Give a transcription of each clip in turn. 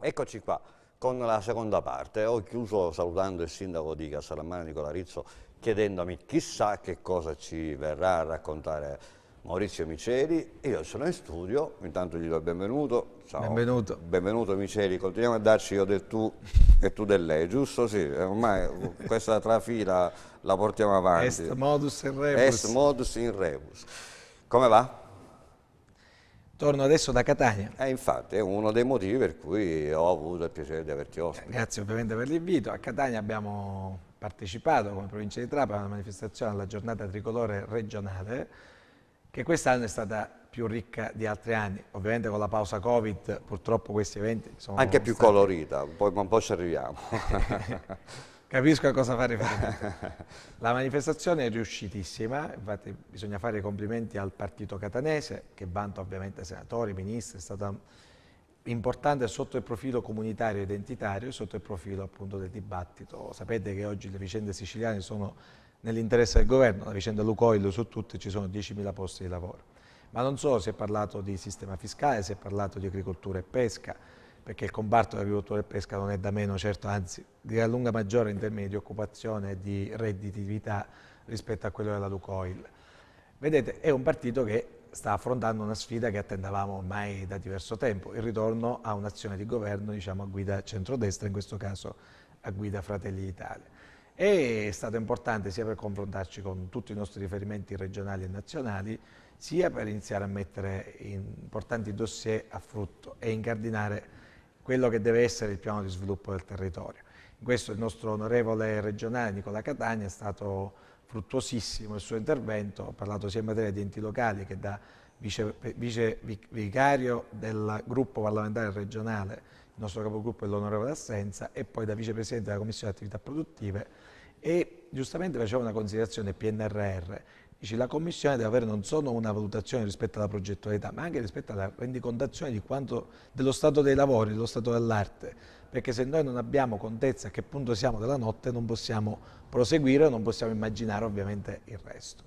Eccoci qua con la seconda parte. Ho chiuso salutando il sindaco di Castellammare Nicola Rizzo chiedendomi chissà che cosa ci verrà a raccontare Maurizio Miceli. Io sono in studio, intanto gli do il benvenuto. Ciao. Benvenuto. Benvenuto Miceli, continuiamo a darci io del tu e tu del lei, giusto? Sì, ormai questa trafila la portiamo avanti. Est modus in rebus. Est modus in rebus. Come va? Torno adesso da Catania. Eh, infatti è uno dei motivi per cui ho avuto il piacere di averti ospite. Eh, grazie ovviamente per l'invito. A Catania abbiamo partecipato come provincia di Trapani a una manifestazione alla giornata tricolore regionale che quest'anno è stata più ricca di altri anni. Ovviamente con la pausa Covid purtroppo questi eventi sono... Anche più stati... colorita, poi un po' ci arriviamo. Capisco a cosa fare La manifestazione è riuscitissima, infatti bisogna fare i complimenti al partito catanese, che vanta ovviamente senatori, ministri, è stata importante sotto il profilo comunitario e identitario, e sotto il profilo appunto del dibattito. Sapete che oggi le vicende siciliane sono nell'interesse del governo, la vicenda Lucoil su tutte ci sono 10.000 posti di lavoro. Ma non solo, si è parlato di sistema fiscale, si è parlato di agricoltura e pesca, perché il comparto dell'agricoltura e pesca non è da meno, certo, anzi, di gran lunga maggiore in termini di occupazione e di redditività rispetto a quello della Lucoil. Vedete, è un partito che sta affrontando una sfida che attendavamo ormai da diverso tempo, il ritorno a un'azione di governo diciamo, a guida centrodestra, in questo caso a guida Fratelli d'Italia. È stato importante sia per confrontarci con tutti i nostri riferimenti regionali e nazionali, sia per iniziare a mettere importanti dossier a frutto e incardinare quello che deve essere il piano di sviluppo del territorio. In questo il nostro onorevole regionale Nicola Catania è stato fruttuosissimo il suo intervento, ha parlato sia in materia di enti locali che da vice, vice vicario del gruppo parlamentare regionale, il nostro capogruppo è l'onorevole Assenza e poi da vicepresidente della Commissione Attività Produttive e giustamente faceva una considerazione PNRR Dice, la Commissione deve avere non solo una valutazione rispetto alla progettualità, ma anche rispetto alla rendicontazione quanto, dello stato dei lavori, dello stato dell'arte, perché se noi non abbiamo contezza a che punto siamo della notte non possiamo proseguire, non possiamo immaginare ovviamente il resto.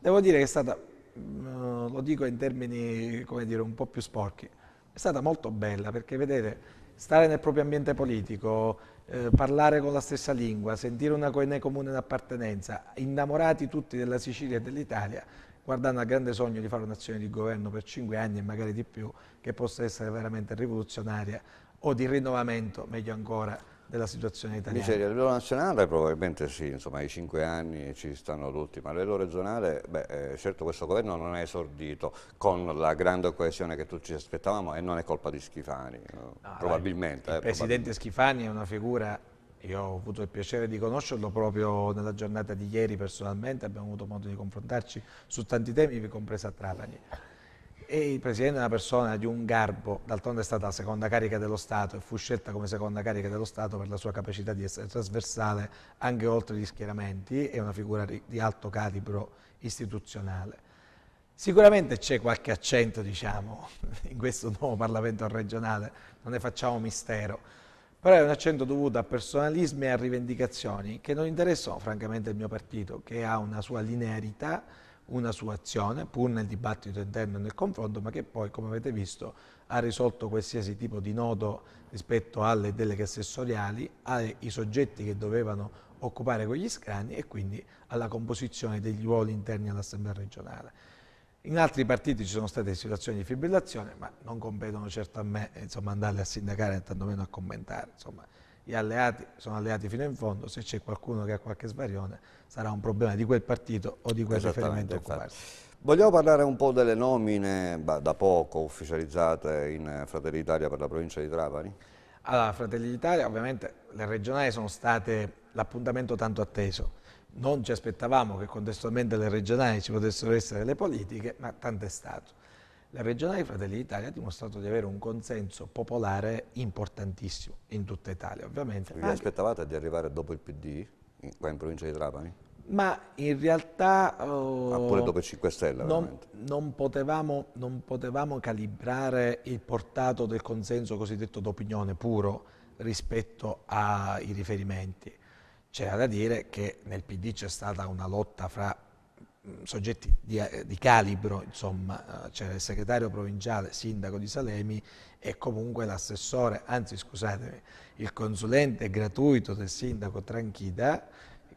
Devo dire che è stata, mm, lo dico in termini come dire, un po' più sporchi, è stata molto bella perché vedete stare nel proprio ambiente politico, eh, parlare con la stessa lingua, sentire una comune d'appartenenza, innamorati tutti della Sicilia e dell'Italia, guardando al grande sogno di fare un'azione di governo per cinque anni e magari di più, che possa essere veramente rivoluzionaria o di rinnovamento, meglio ancora, della situazione italiana? Dice, a livello nazionale probabilmente sì, insomma i cinque anni ci stanno tutti, ma a livello regionale, beh, eh, certo questo governo non è esordito con la grande coesione che tutti ci aspettavamo e non è colpa di Schifani, eh, no, probabilmente. Dai, eh, il eh, presidente probabilmente. Schifani è una figura io ho avuto il piacere di conoscerlo proprio nella giornata di ieri personalmente, abbiamo avuto modo di confrontarci su tanti temi, vi compresa Trapani e il Presidente è una persona di un garbo, d'altronde è stata la seconda carica dello Stato e fu scelta come seconda carica dello Stato per la sua capacità di essere trasversale anche oltre gli schieramenti, è una figura di alto calibro istituzionale. Sicuramente c'è qualche accento, diciamo, in questo nuovo Parlamento regionale, non ne facciamo mistero, però è un accento dovuto a personalismi e a rivendicazioni che non interessano francamente il mio partito, che ha una sua linearità, una sua azione, pur nel dibattito interno e nel confronto, ma che poi, come avete visto, ha risolto qualsiasi tipo di nodo rispetto alle deleghe assessoriali, ai soggetti che dovevano occupare quegli scrani e quindi alla composizione degli ruoli interni all'Assemblea regionale. In altri partiti ci sono state situazioni di fibrillazione, ma non competono certo a me insomma, andarle a sindacare, tantomeno a commentare. Insomma gli alleati sono alleati fino in fondo, se c'è qualcuno che ha qualche svarione sarà un problema di quel partito o di quel riferimento occuparsi. Vogliamo parlare un po' delle nomine bah, da poco ufficializzate in Fratelli d'Italia per la provincia di Trapani? Allora, Fratelli d'Italia, ovviamente le regionali sono state l'appuntamento tanto atteso. Non ci aspettavamo che contestualmente le regionali ci potessero essere le politiche, ma tanto è stato. La regionale Fratelli d'Italia ha dimostrato di avere un consenso popolare importantissimo in tutta Italia, ovviamente. Vi anche... aspettavate di arrivare dopo il PD, in, qua in provincia di Trapani? Ma in realtà... Uh, pure dopo il 5 Stelle, non, non potevamo, non potevamo calibrare il portato del consenso cosiddetto d'opinione puro rispetto ai riferimenti. C'era da dire che nel PD c'è stata una lotta fra Mm, soggetti di, eh, di calibro, insomma, eh, c'era il segretario provinciale, sindaco di Salemi e comunque l'assessore, anzi scusatemi, il consulente gratuito del sindaco Tranchida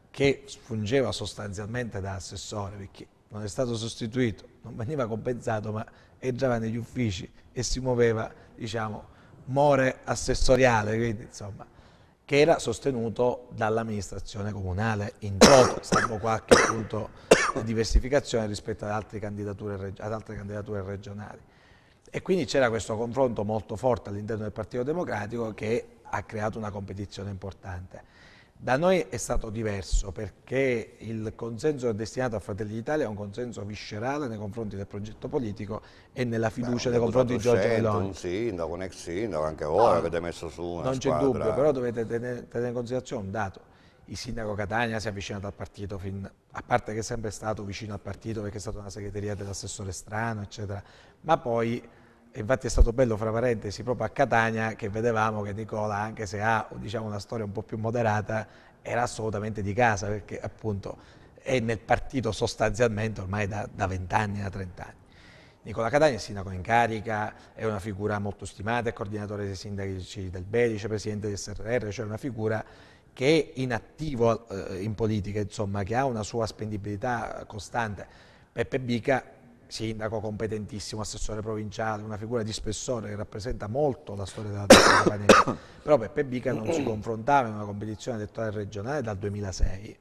che fungeva sostanzialmente da assessore perché non è stato sostituito, non veniva compensato ma entrava negli uffici e si muoveva, diciamo, more assessoriale, quindi insomma che era sostenuto dall'amministrazione comunale in toto, salvo qualche punto di diversificazione rispetto ad altre candidature, ad altre candidature regionali. E quindi c'era questo confronto molto forte all'interno del Partito Democratico che ha creato una competizione importante. Da noi è stato diverso perché il consenso destinato a Fratelli d'Italia è un consenso viscerale nei confronti del progetto politico e nella fiducia Beh, nei confronti di Giorgio Meloni. Un sindaco, un ex sindaco, anche voi no, avete messo su una Non c'è dubbio, però dovete tenere, tenere in considerazione un dato. Il sindaco Catania si è avvicinato al partito, fin, a parte che è sempre stato vicino al partito perché è stata una segreteria dell'assessore strano, eccetera, ma poi infatti è stato bello, fra parentesi, proprio a Catania che vedevamo che Nicola, anche se ha diciamo, una storia un po' più moderata, era assolutamente di casa perché appunto è nel partito sostanzialmente ormai da vent'anni, da trent'anni. Nicola Catania è sindaco in carica, è una figura molto stimata, è coordinatore dei sindaci del Belice, presidente del SRR, cioè una figura che è inattivo eh, in politica, insomma, che ha una sua spendibilità costante. Peppe Bica sindaco competentissimo, assessore provinciale, una figura di spessore che rappresenta molto la storia della Campania. Però Peppe Bica non si mm. confrontava in una competizione elettorale regionale dal 2006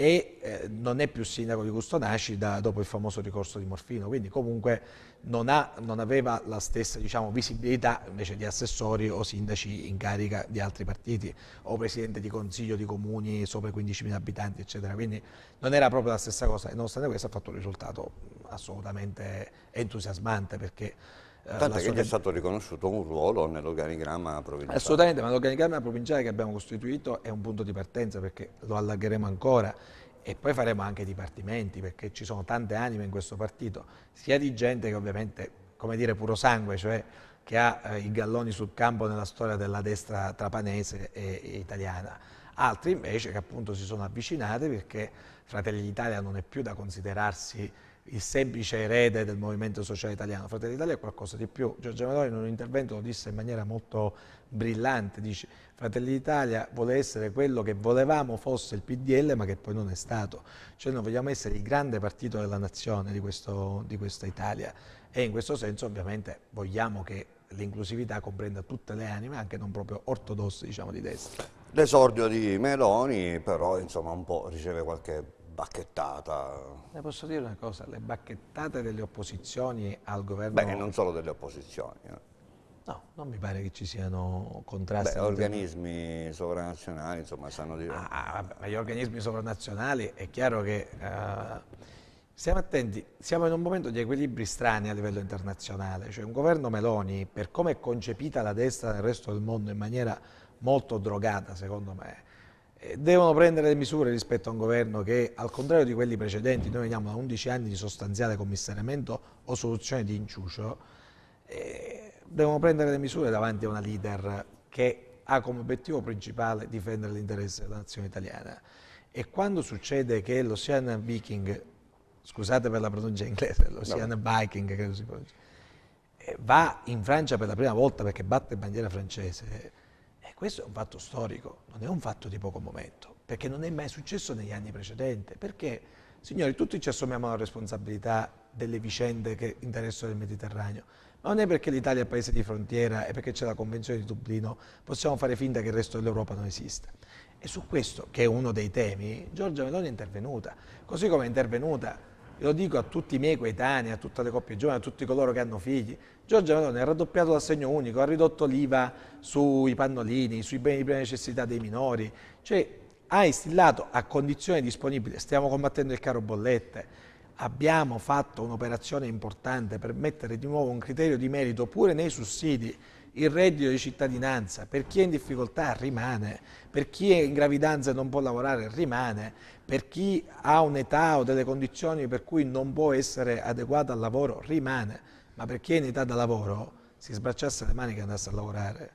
e eh, non è più sindaco di Custonaci da, dopo il famoso ricorso di Morfino, quindi comunque non, ha, non aveva la stessa diciamo, visibilità invece di assessori o sindaci in carica di altri partiti o presidente di consiglio di comuni sopra i 15.000 abitanti eccetera, quindi non era proprio la stessa cosa e nonostante questo ha fatto un risultato assolutamente entusiasmante perché... Eh, Tanto che gli è stato riconosciuto un ruolo nell'organigramma provinciale. Assolutamente, ma l'organigramma provinciale che abbiamo costituito è un punto di partenza perché lo allargheremo ancora e poi faremo anche dipartimenti perché ci sono tante anime in questo partito, sia di gente che ovviamente, come dire, puro sangue, cioè che ha eh, i galloni sul campo nella storia della destra trapanese e, e italiana, altri invece che appunto si sono avvicinati perché Fratelli d'Italia non è più da considerarsi il semplice erede del movimento sociale italiano. Fratelli d'Italia è qualcosa di più. Giorgio Meloni in un intervento lo disse in maniera molto brillante, dice Fratelli d'Italia vuole essere quello che volevamo fosse il PDL ma che poi non è stato. Cioè noi vogliamo essere il grande partito della nazione di, questo, di questa Italia e in questo senso ovviamente vogliamo che l'inclusività comprenda tutte le anime, anche non proprio ortodosse diciamo, di destra. L'esordio di Meloni però insomma, un po' riceve qualche bacchettata. Le eh, posso dire una cosa, le bacchettate delle opposizioni al governo... Beh, non solo delle opposizioni. Eh. No, non mi pare che ci siano contrasti. Beh, organismi sovranazionali, insomma, sanno dire... Ah, ah ma gli organismi sovranazionali è chiaro che... Uh, Stiamo attenti, siamo in un momento di equilibri strani a livello internazionale, cioè un governo Meloni, per come è concepita la destra nel resto del mondo in maniera molto drogata secondo me, eh, devono prendere le misure rispetto a un governo che, al contrario di quelli precedenti, noi veniamo da 11 anni di sostanziale commissariamento o soluzione di inciucio, eh, devono prendere le misure davanti a una leader che ha come obiettivo principale difendere l'interesse della nazione italiana. E quando succede che l'Ocean Viking, scusate per la pronuncia inglese, l'Oceana no. credo si pronuncia, eh, va in Francia per la prima volta perché batte bandiera francese, questo è un fatto storico, non è un fatto di poco momento, perché non è mai successo negli anni precedenti, perché, signori, tutti ci assumiamo la responsabilità delle vicende che interessano il Mediterraneo, ma non è perché l'Italia è il paese di frontiera e perché c'è la Convenzione di Dublino, possiamo fare finta che il resto dell'Europa non esista. E su questo, che è uno dei temi, Giorgia Meloni è intervenuta, così come è intervenuta lo dico a tutti i miei coetanei, a tutte le coppie giovani, a tutti coloro che hanno figli, Giorgia Meloni ha raddoppiato l'assegno unico, ha ridotto l'IVA sui pannolini, sui beni di prima necessità dei minori, cioè ha instillato a condizione disponibile, stiamo combattendo il caro bollette, abbiamo fatto un'operazione importante per mettere di nuovo un criterio di merito pure nei sussidi, il reddito di cittadinanza, per chi è in difficoltà rimane, per chi è in gravidanza e non può lavorare rimane, per chi ha un'età o delle condizioni per cui non può essere adeguato al lavoro rimane, ma per chi è in età da lavoro si sbracciasse le mani che andasse a lavorare.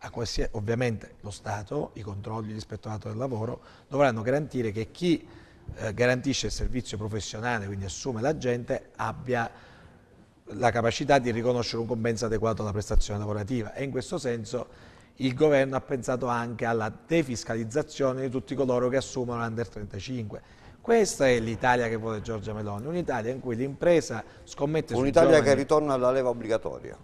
A ovviamente lo Stato, i controlli, l'ispettorato del lavoro dovranno garantire che chi eh, garantisce il servizio professionale, quindi assume la gente, abbia la capacità di riconoscere un compenso adeguato alla prestazione lavorativa e in questo senso il governo ha pensato anche alla defiscalizzazione di tutti coloro che assumono l'under 35. Questa è l'Italia che vuole Giorgia Meloni, un'Italia in cui l'impresa scommette su Un'Italia che ritorna alla leva obbligatoria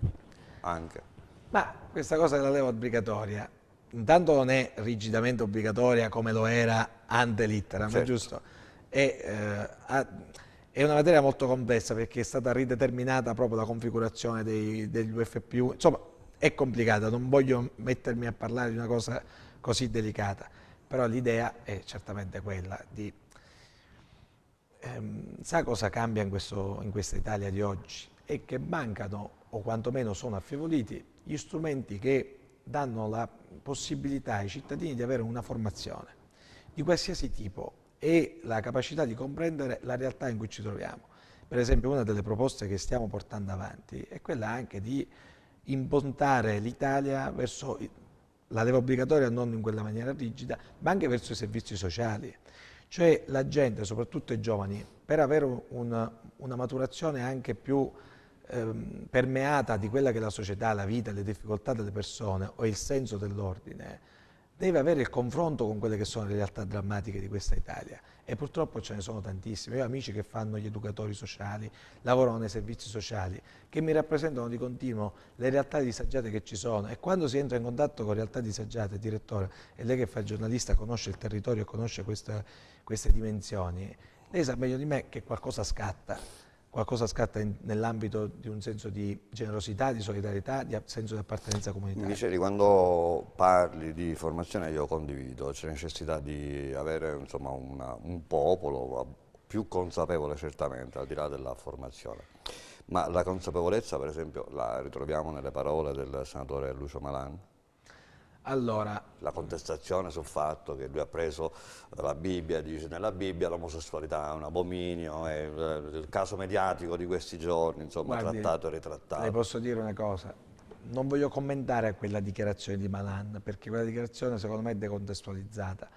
anche. Ma questa cosa della leva obbligatoria intanto non è rigidamente obbligatoria come lo era ante litteram, certo. giusto? E, eh, è una materia molto complessa perché è stata rideterminata proprio la configurazione dei, degli UFPU, insomma è complicata, non voglio mettermi a parlare di una cosa così delicata, però l'idea è certamente quella di... Ehm, sa cosa cambia in, questo, in questa Italia di oggi? È che mancano, o quantomeno sono affievoliti, gli strumenti che danno la possibilità ai cittadini di avere una formazione di qualsiasi tipo e la capacità di comprendere la realtà in cui ci troviamo. Per esempio una delle proposte che stiamo portando avanti è quella anche di impontare l'Italia verso la leva obbligatoria non in quella maniera rigida, ma anche verso i servizi sociali. Cioè la gente, soprattutto i giovani, per avere una, una maturazione anche più ehm, permeata di quella che è la società, la vita, le difficoltà delle persone o il senso dell'ordine, deve avere il confronto con quelle che sono le realtà drammatiche di questa Italia e purtroppo ce ne sono tantissime. Io ho amici che fanno gli educatori sociali, lavorano nei servizi sociali, che mi rappresentano di continuo le realtà disagiate che ci sono e quando si entra in contatto con realtà disagiate, direttore, e lei che fa il giornalista conosce il territorio e conosce questa, queste dimensioni, lei sa meglio di me che qualcosa scatta qualcosa scatta in, nell'ambito di un senso di generosità, di solidarietà, di senso di appartenenza comunitaria. Dicevi, quando parli di formazione io condivido, c'è necessità di avere insomma, una, un popolo più consapevole certamente, al di là della formazione. Ma la consapevolezza, per esempio, la ritroviamo nelle parole del senatore Lucio Malan, allora, la contestazione sul fatto che lui ha preso la Bibbia, dice nella Bibbia l'omosessualità è un abominio, è eh, il caso mediatico di questi giorni, insomma, Guardi, trattato e ritrattato. Le posso dire una cosa, non voglio commentare quella dichiarazione di Malan, perché quella dichiarazione secondo me è decontestualizzata.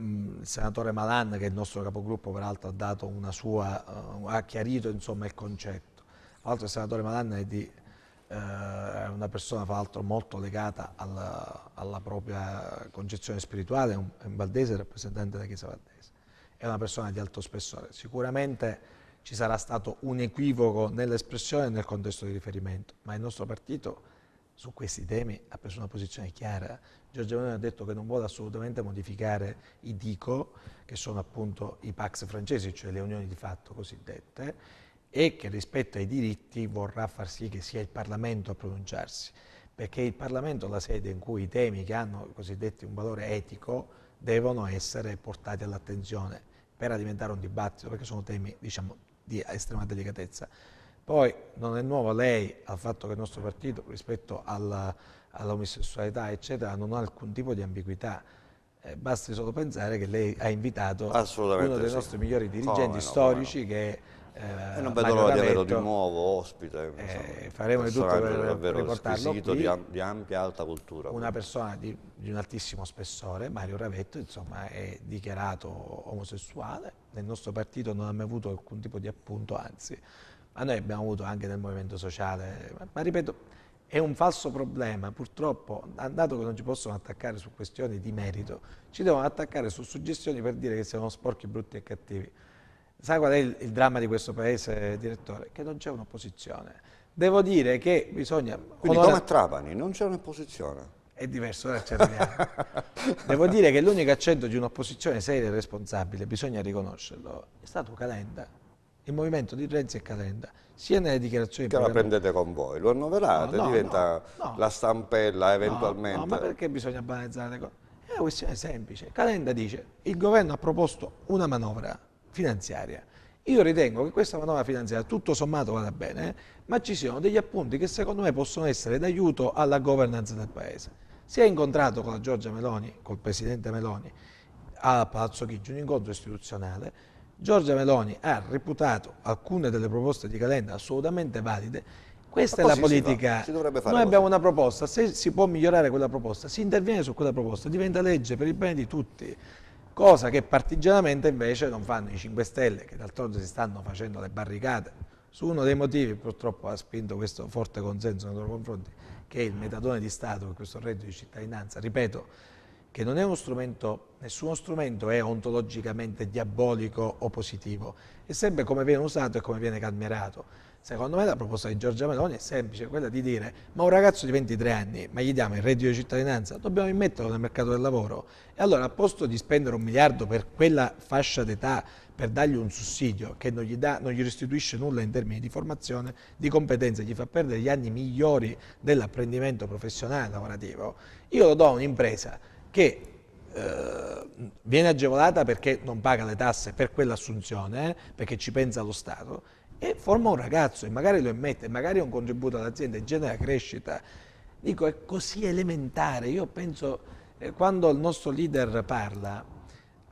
Mm, il senatore Malan, che è il nostro capogruppo, peraltro ha, sua, eh, ha chiarito insomma, il concetto. Tra l'altro il senatore Malan è di è eh, una persona fra l'altro molto legata alla, alla, propria concezione spirituale, è un, un valdese, rappresentante della Chiesa valdese, è una persona di alto spessore. Sicuramente ci sarà stato un equivoco nell'espressione e nel contesto di riferimento, ma il nostro partito su questi temi ha preso una posizione chiara. Giorgio Meloni ha detto che non vuole assolutamente modificare i DICO, che sono appunto i PAX francesi, cioè le unioni di fatto cosiddette, e che rispetto ai diritti vorrà far sì che sia il Parlamento a pronunciarsi, perché il Parlamento è la sede in cui i temi che hanno cosiddetti un valore etico devono essere portati all'attenzione per alimentare un dibattito, perché sono temi diciamo, di estrema delicatezza. Poi non è nuovo lei al fatto che il nostro partito rispetto alla, all'omosessualità eccetera non ha alcun tipo di ambiguità. Eh, basti solo pensare che lei ha invitato uno dei sì. nostri migliori dirigenti come storici no, no. che eh, non vedo l'ora di averlo di nuovo ospite. Eh, faremo di tutto per, per riportarlo qui. Di, di, ampia alta cultura. Una quindi. persona di, di, un altissimo spessore, Mario Ravetto, insomma, è dichiarato omosessuale. Nel nostro partito non ha mai avuto alcun tipo di appunto, anzi, ma noi abbiamo avuto anche nel movimento sociale. Ma, ma ripeto, è un falso problema, purtroppo, dato che non ci possono attaccare su questioni di merito, ci devono attaccare su suggestioni per dire che siamo sporchi, brutti e cattivi. Sai qual è il, il dramma di questo paese, direttore? Che non c'è un'opposizione. Devo dire che bisogna... Quindi onora... come a Trapani, non c'è un'opposizione. È diverso, da ci Devo dire che l'unico accento di un'opposizione seria e responsabile, bisogna riconoscerlo, è stato Calenda. Il movimento di Renzi e Calenda, sia nelle dichiarazioni... Che la prendete con voi, lo annoverate, no, no, diventa no, la stampella eventualmente. No, ma perché bisogna banalizzare le cose? È una questione semplice. Calenda dice, il governo ha proposto una manovra, finanziaria. Io ritengo che questa manovra finanziaria tutto sommato vada bene, eh, ma ci siano degli appunti che secondo me possono essere d'aiuto alla governanza del Paese. Si è incontrato con la Giorgia Meloni, col Presidente Meloni, a Palazzo Chigi, un incontro istituzionale. Giorgia Meloni ha reputato alcune delle proposte di Calenda assolutamente valide. Questa è la politica. Noi così. abbiamo una proposta, se si può migliorare quella proposta, si interviene su quella proposta, diventa legge per il bene di tutti cosa che partigianamente invece non fanno i 5 Stelle, che d'altronde si stanno facendo le barricate su uno dei motivi purtroppo ha spinto questo forte consenso nei loro confronti, che è il metadone di Stato, questo reddito di cittadinanza, ripeto, che non è uno strumento, nessuno strumento è ontologicamente diabolico o positivo, è sempre come viene usato e come viene calmerato. Secondo me la proposta di Giorgia Meloni è semplice, quella di dire ma un ragazzo di 23 anni, ma gli diamo il reddito di cittadinanza, dobbiamo immetterlo nel mercato del lavoro. E allora a posto di spendere un miliardo per quella fascia d'età, per dargli un sussidio che non gli, da, non gli restituisce nulla in termini di formazione, di competenze, gli fa perdere gli anni migliori dell'apprendimento professionale lavorativo, io lo do a un'impresa che eh, viene agevolata perché non paga le tasse per quell'assunzione, eh, perché ci pensa lo Stato, e forma un ragazzo e magari lo emette, magari è un contributo all'azienda e genera crescita. Dico, è così elementare. Io penso, eh, quando il nostro leader parla,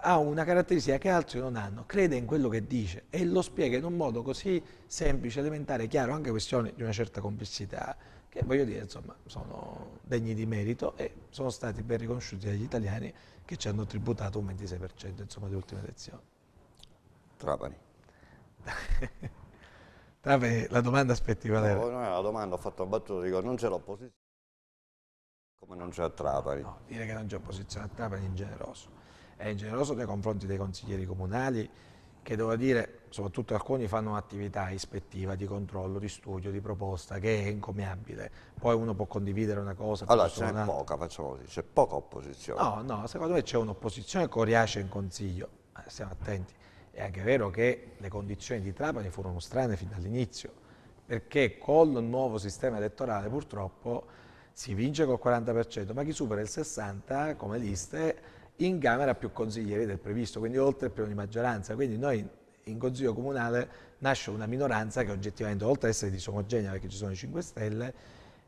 ha una caratteristica che altri non hanno, crede in quello che dice e lo spiega in un modo così semplice, elementare, chiaro, anche questione di una certa complessità che voglio dire, insomma, sono degni di merito e sono stati ben riconosciuti dagli italiani che ci hanno tributato un 26% insomma, delle ultime elezioni. Trapani. Trapani, la domanda aspetti Valerio. No, non è la domanda, ho fatto un battuto, dico, non c'è l'opposizione, come non c'è a Trapani? No, dire che non c'è opposizione a Trapani è ingeneroso. È ingeneroso nei confronti dei consiglieri comunali che, devo dire, soprattutto alcuni fanno un'attività ispettiva, di controllo, di studio, di proposta, che è incommiabile. Poi uno può condividere una cosa. Allora c'è poca, facciamo così, c'è poca opposizione. No, no, secondo me c'è un'opposizione coriace in consiglio, eh, stiamo attenti. È anche vero che le condizioni di Trapani furono strane fin dall'inizio, perché col nuovo sistema elettorale purtroppo si vince col 40%, ma chi supera il 60% come liste in Camera più consiglieri del previsto, quindi oltre il premio di maggioranza. Quindi noi in Consiglio Comunale nasce una minoranza che oggettivamente, oltre ad essere disomogenea perché ci sono i 5 Stelle,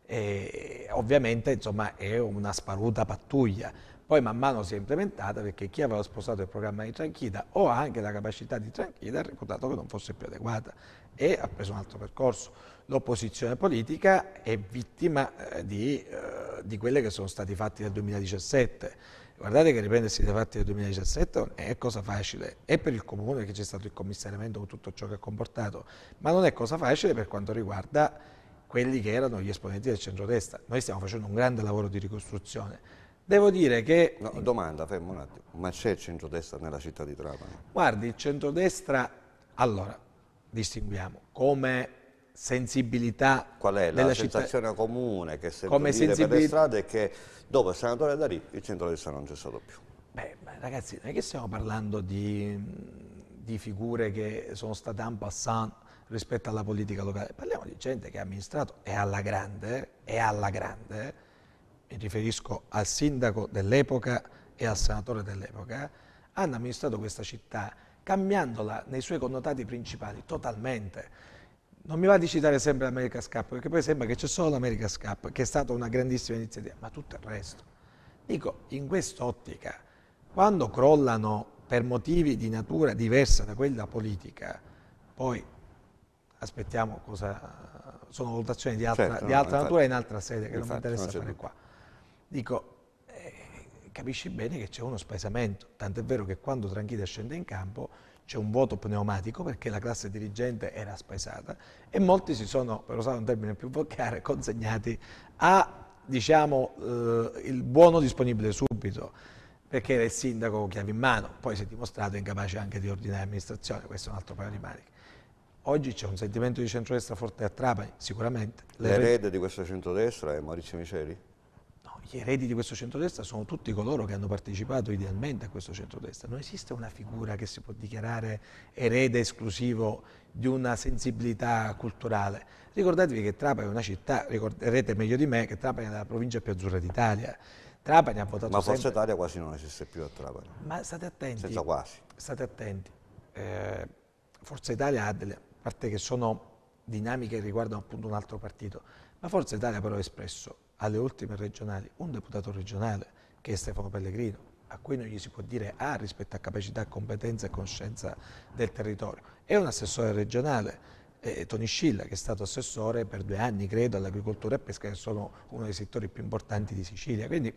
eh, ovviamente insomma, è una sparuta pattuglia. Poi man mano si è implementata perché chi aveva sposato il programma di Tranchida o anche la capacità di Tranchida ha reputato che non fosse più adeguata e ha preso un altro percorso. L'opposizione politica è vittima eh, di, eh, di quelli che sono stati fatti nel 2017 Guardate che riprendersi dai fatti del 2017 è cosa facile, è per il Comune che c'è stato il commissariamento con tutto ciò che ha comportato, ma non è cosa facile per quanto riguarda quelli che erano gli esponenti del centrodestra. Noi stiamo facendo un grande lavoro di ricostruzione. Devo dire che... No, domanda, fermo un attimo, ma c'è il centrodestra nella città di Trapani? Guardi, il centrodestra... Allora, distinguiamo come sensibilità Qual è la sensazione comune che sento Come dire sensibil... per le strade è che dopo il senatore Darì il centro-destra non c'è stato più. Beh, ragazzi, non è che stiamo parlando di, mm, di figure che sono state en passant rispetto alla politica locale. Parliamo di gente che ha amministrato e alla grande, e alla grande, mi riferisco al sindaco dell'epoca e al senatore dell'epoca, hanno amministrato questa città cambiandola nei suoi connotati principali totalmente non mi va di citare sempre l'America Scap, perché poi sembra che c'è solo l'America Scap, che è stata una grandissima iniziativa, ma tutto il resto. Dico, in quest'ottica, quando crollano per motivi di natura diversa da quella politica, poi aspettiamo cosa... sono valutazioni di altra, certo, di altra no, natura infatti, in altra sede, che infatti, non mi interessa non fare tutto. qua. Dico, eh, capisci bene che c'è uno spaesamento, tant'è vero che quando Tranchida scende in campo c'è un vuoto pneumatico perché la classe dirigente era spesata e molti si sono, per usare un termine più volgare, consegnati a diciamo, eh, il buono disponibile subito, perché era il sindaco con chiave in mano, poi si è dimostrato incapace anche di ordinare l'amministrazione, questo è un altro paio di maniche. Oggi c'è un sentimento di centrodestra forte a Trapani, sicuramente. L'erede di questo centrodestra è Maurizio Miceli? gli eredi di questo centrodestra sono tutti coloro che hanno partecipato idealmente a questo centrodestra. Non esiste una figura che si può dichiarare erede esclusivo di una sensibilità culturale. Ricordatevi che Trapani è una città, ricorderete meglio di me, che Trapani è la provincia più azzurra d'Italia. Trapani ha votato Ma Forza sempre... Italia quasi non esiste più a Trapani. Ma state attenti. Senza quasi. State attenti. Eh, Forza Italia ha delle parte che sono dinamiche che riguardano appunto un altro partito. Ma Forza Italia però ha espresso alle ultime regionali un deputato regionale che è Stefano Pellegrino, a cui non gli si può dire A ah, rispetto a capacità, competenza e conoscenza del territorio, e un assessore regionale eh, Toni Scilla, che è stato assessore per due anni, credo, all'agricoltura e pesca, che sono uno dei settori più importanti di Sicilia. Quindi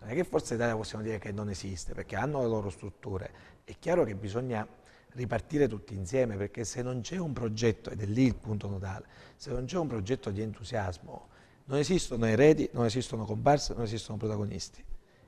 non è che Forza Italia possiamo dire che non esiste, perché hanno le loro strutture. È chiaro che bisogna ripartire tutti insieme, perché se non c'è un progetto, ed è lì il punto nodale, se non c'è un progetto di entusiasmo, non esistono eredi, non esistono comparse, non esistono protagonisti.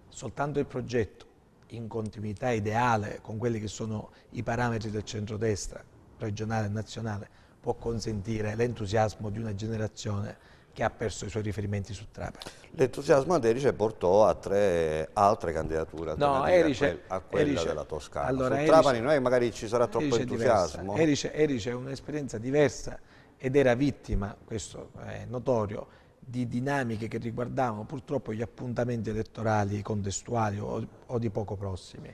Soltanto il progetto, in continuità ideale con quelli che sono i parametri del centrodestra, regionale e nazionale, può consentire l'entusiasmo di una generazione che ha perso i suoi riferimenti su Trapani. L'entusiasmo ad Erice portò a tre altre candidature no, Erice, a, quella Erice, della Toscana. Allora, su Trapani noi magari ci sarà troppo Erice entusiasmo. Erice, Erice è un'esperienza diversa ed era vittima, questo è notorio, di dinamiche che riguardavano purtroppo gli appuntamenti elettorali contestuali o, o di poco prossimi.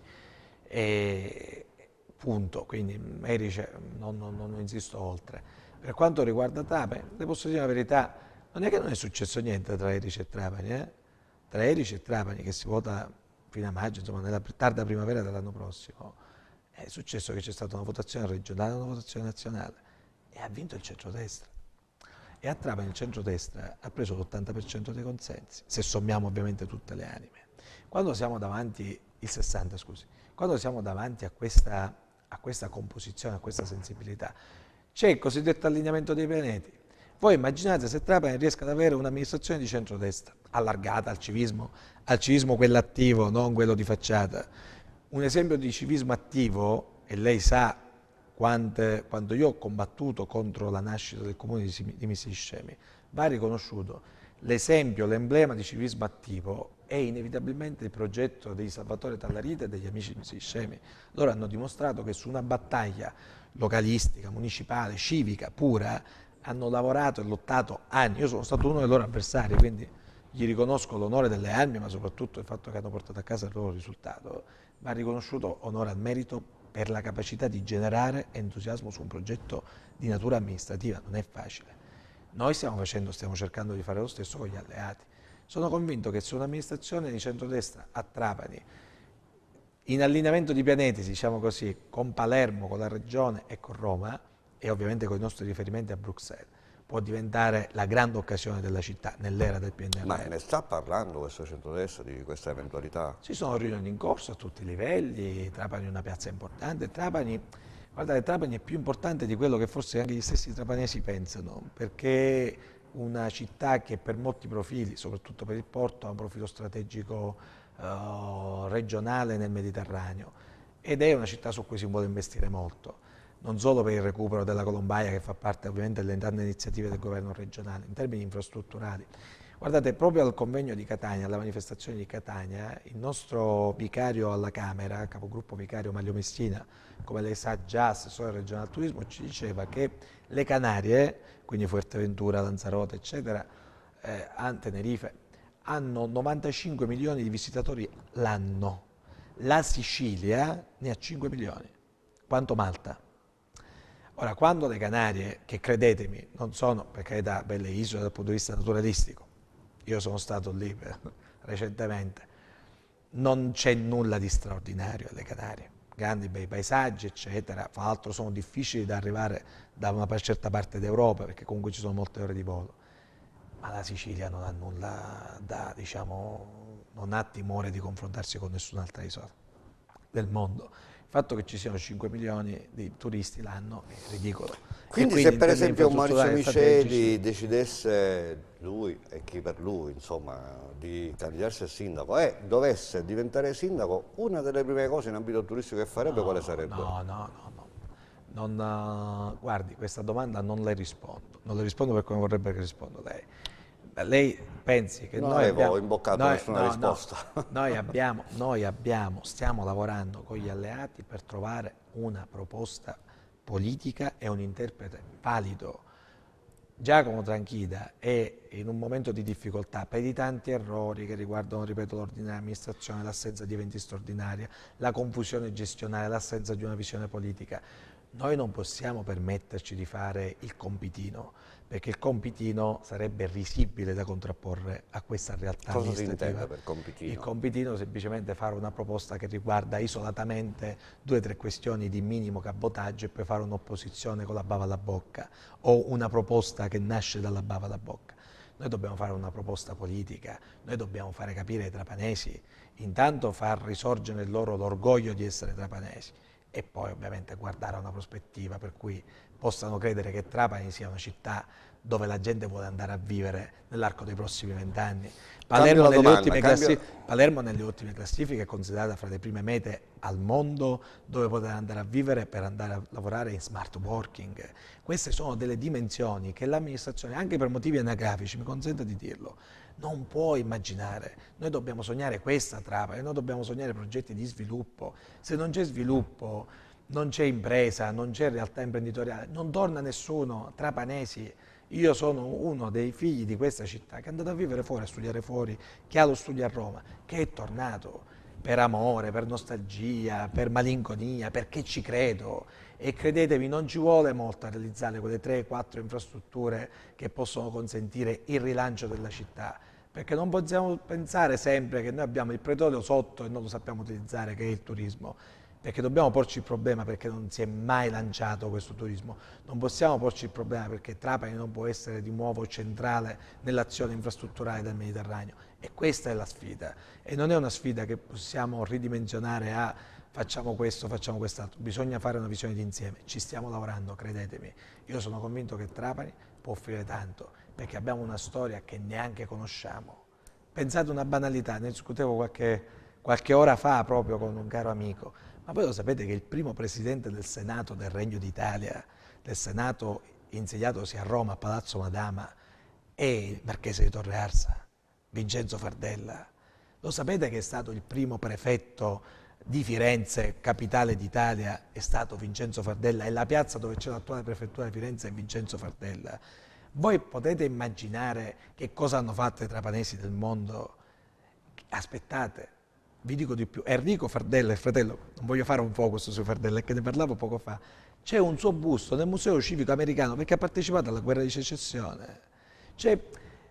E, punto, quindi Merice non, non, non, insisto oltre. Per quanto riguarda Trapani, le posso dire la verità, non è che non è successo niente tra Erice e Trapani, eh? tra Erice e Trapani che si vota fino a maggio, insomma nella tarda primavera dell'anno prossimo, è successo che c'è stata una votazione regionale e una votazione nazionale e ha vinto il centrodestra e a Trapani il centrodestra ha preso l'80% dei consensi, se sommiamo ovviamente tutte le anime. Quando siamo davanti, il 60 scusi, quando siamo davanti a questa, a questa composizione, a questa sensibilità, c'è il cosiddetto allineamento dei pianeti. Voi immaginate se Trapani riesca ad avere un'amministrazione di centrodestra, allargata al civismo, al civismo quello attivo, non quello di facciata. Un esempio di civismo attivo, e lei sa quante, quando io ho combattuto contro la nascita del comune di, Misiscemi, va riconosciuto l'esempio, l'emblema di civismo attivo è inevitabilmente il progetto di Salvatore Tallarita e degli amici Misiscemi. Loro hanno dimostrato che su una battaglia localistica, municipale, civica, pura, hanno lavorato e lottato anni. Io sono stato uno dei loro avversari, quindi gli riconosco l'onore delle armi, ma soprattutto il fatto che hanno portato a casa il loro risultato. Va riconosciuto onore al merito per la capacità di generare entusiasmo su un progetto di natura amministrativa, non è facile. Noi stiamo facendo, stiamo cercando di fare lo stesso con gli alleati. Sono convinto che se un'amministrazione di centrodestra a Trapani, in allineamento di pianeti, diciamo così, con Palermo, con la Regione e con Roma, e ovviamente con i nostri riferimenti a Bruxelles, può diventare la grande occasione della città nell'era del PNR. Ma ne sta parlando questo centrodestra di questa eventualità? Ci sono riunioni in corso a tutti i livelli, Trapani è una piazza importante, Trapani, guardate, Trapani è più importante di quello che forse anche gli stessi trapanesi pensano, perché una città che per molti profili, soprattutto per il porto, ha un profilo strategico eh, regionale nel Mediterraneo ed è una città su cui si vuole investire molto non solo per il recupero della Colombaia che fa parte ovviamente delle tante iniziative del governo regionale, in termini infrastrutturali. Guardate, proprio al convegno di Catania, alla manifestazione di Catania, il nostro vicario alla Camera, capogruppo vicario Mario Messina, come lei sa già assessore regionale al turismo, ci diceva che le Canarie, quindi Fuerteventura, Lanzarote, eccetera, eh, Tenerife, hanno 95 milioni di visitatori l'anno. La Sicilia ne ha 5 milioni, quanto Malta. Ora, quando le Canarie, che credetemi, non sono per carità belle isole dal punto di vista naturalistico, io sono stato lì per, recentemente, non c'è nulla di straordinario alle Canarie, grandi bei paesaggi, eccetera, fra l'altro sono difficili da arrivare da una certa parte d'Europa perché comunque ci sono molte ore di volo, ma la Sicilia non ha nulla da, diciamo, non ha timore di confrontarsi con nessun'altra isola del mondo il fatto che ci siano 5 milioni di turisti l'anno è ridicolo. Quindi, quindi se per esempio Maurizio Miceli decidesse lui e chi per lui insomma, di candidarsi a sindaco e eh, dovesse diventare sindaco, una delle prime cose in ambito turistico che farebbe no, quale sarebbe? No, no, no, no. Non, uh, guardi, questa domanda non le rispondo, non le rispondo per come vorrebbe che risponda lei lei pensi che no, noi avevo abbiamo, imboccato noi, nessuna no, risposta. No, noi, abbiamo, noi abbiamo, stiamo lavorando con gli alleati per trovare una proposta politica e un interprete valido. Giacomo Tranchida è in un momento di difficoltà per i tanti errori che riguardano, ripeto, l'ordinaria amministrazione, l'assenza di eventi straordinari, la confusione gestionale, l'assenza di una visione politica. Noi non possiamo permetterci di fare il compitino perché il compitino sarebbe risibile da contrapporre a questa realtà Cosa si intende per compitino? Il compitino è semplicemente fare una proposta che riguarda isolatamente due o tre questioni di minimo cabotaggio e poi fare un'opposizione con la bava alla bocca o una proposta che nasce dalla bava alla bocca. Noi dobbiamo fare una proposta politica, noi dobbiamo fare capire ai trapanesi, intanto far risorgere loro l'orgoglio di essere trapanesi e poi ovviamente guardare a una prospettiva per cui possano credere che Trapani sia una città dove la gente vuole andare a vivere nell'arco dei prossimi vent'anni. Palermo, cambio... Palermo, nelle ultime classifiche è considerata fra le prime mete al mondo dove poter andare a vivere per andare a lavorare in smart working. Queste sono delle dimensioni che l'amministrazione, anche per motivi anagrafici, mi consente di dirlo, non può immaginare. Noi dobbiamo sognare questa Trapani, noi dobbiamo sognare progetti di sviluppo. Se non c'è sviluppo non c'è impresa, non c'è realtà imprenditoriale, non torna nessuno trapanesi. Io sono uno dei figli di questa città che è andato a vivere fuori, a studiare fuori, che ha lo studio a Roma, che è tornato per amore, per nostalgia, per malinconia, perché ci credo. E credetemi, non ci vuole molto a realizzare quelle 3-4 infrastrutture che possono consentire il rilancio della città perché non possiamo pensare sempre che noi abbiamo il pretorio sotto e non lo sappiamo utilizzare, che è il turismo perché dobbiamo porci il problema perché non si è mai lanciato questo turismo, non possiamo porci il problema perché Trapani non può essere di nuovo centrale nell'azione infrastrutturale del Mediterraneo e questa è la sfida e non è una sfida che possiamo ridimensionare a facciamo questo, facciamo quest'altro, bisogna fare una visione d'insieme, ci stiamo lavorando, credetemi, io sono convinto che Trapani può offrire tanto perché abbiamo una storia che neanche conosciamo. Pensate una banalità, ne discutevo qualche, qualche ora fa proprio con un caro amico ma voi lo sapete che il primo presidente del Senato del Regno d'Italia, del Senato insediatosi a Roma, a Palazzo Madama, è il marchese di Torre Arsa, Vincenzo Fardella. Lo sapete che è stato il primo prefetto di Firenze, capitale d'Italia, è stato Vincenzo Fardella e la piazza dove c'è l'attuale prefettura di Firenze è Vincenzo Fardella. Voi potete immaginare che cosa hanno fatto i trapanesi del mondo? Aspettate, vi dico di più, Enrico Fardella, il fratello, non voglio fare un focus su Fardella, che ne parlavo poco fa, c'è un suo busto nel Museo Civico Americano perché ha partecipato alla guerra di secessione. Cioè,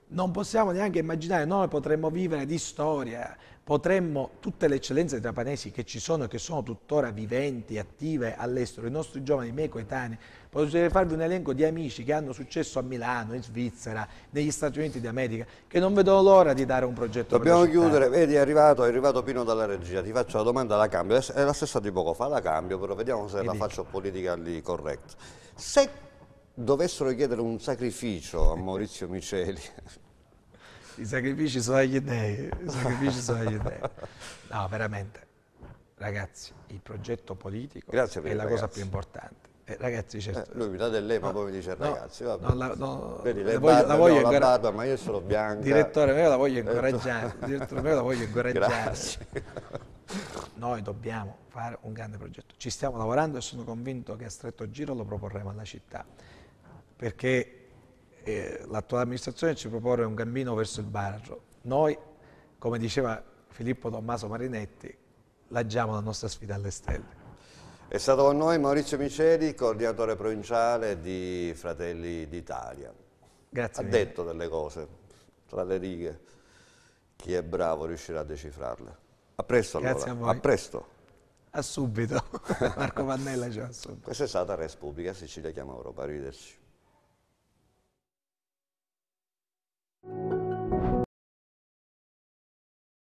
non possiamo neanche immaginare, noi potremmo vivere di storia, potremmo tutte le eccellenze trapanesi che ci sono e che sono tuttora viventi, attive all'estero, i nostri giovani, miei coetanei, potrei farvi un elenco di amici che hanno successo a Milano, in Svizzera, negli Stati Uniti d'America, che non vedono l'ora di dare un progetto. Dobbiamo chiudere, vedi è arrivato, è arrivato Pino dalla regia, ti faccio la domanda, la cambio, è la stessa di poco fa, la cambio, però vediamo se e la dici. faccio lì corretta. Se dovessero chiedere un sacrificio a Maurizio Miceli, i sacrifici sono agli dèi, i sacrifici sono agli dei. No, veramente, ragazzi, il progetto politico è la ragazzi. cosa più importante. Eh, ragazzi, eh, certo. Eh, lui mi dà del dell'epoca, no, poi mi dice ragazzi, vabbè. No, la, no, Vedi, le la voglio, barba, la voglio no, ancora... la barba, ma io sono bianco. Direttore, io eh, la voglio incoraggiare. direttore, io la voglio incoraggiare. Noi dobbiamo fare un grande progetto. Ci stiamo lavorando e sono convinto che a stretto giro lo proporremo alla città. Perché eh, l'attuale amministrazione ci propone un cammino verso il baratro. Noi, come diceva Filippo Tommaso Marinetti, lanciamo la nostra sfida alle stelle. È stato con noi Maurizio Miceli, coordinatore provinciale di Fratelli d'Italia. Grazie. Ha mille. detto delle cose, tra le righe. Chi è bravo riuscirà a decifrarle. A presto Grazie allora. A, a presto. A subito. Marco Vannella Pannella, subito. Questa è stata Res Pubblica, Sicilia chiama Europa. Arrivederci. Thank you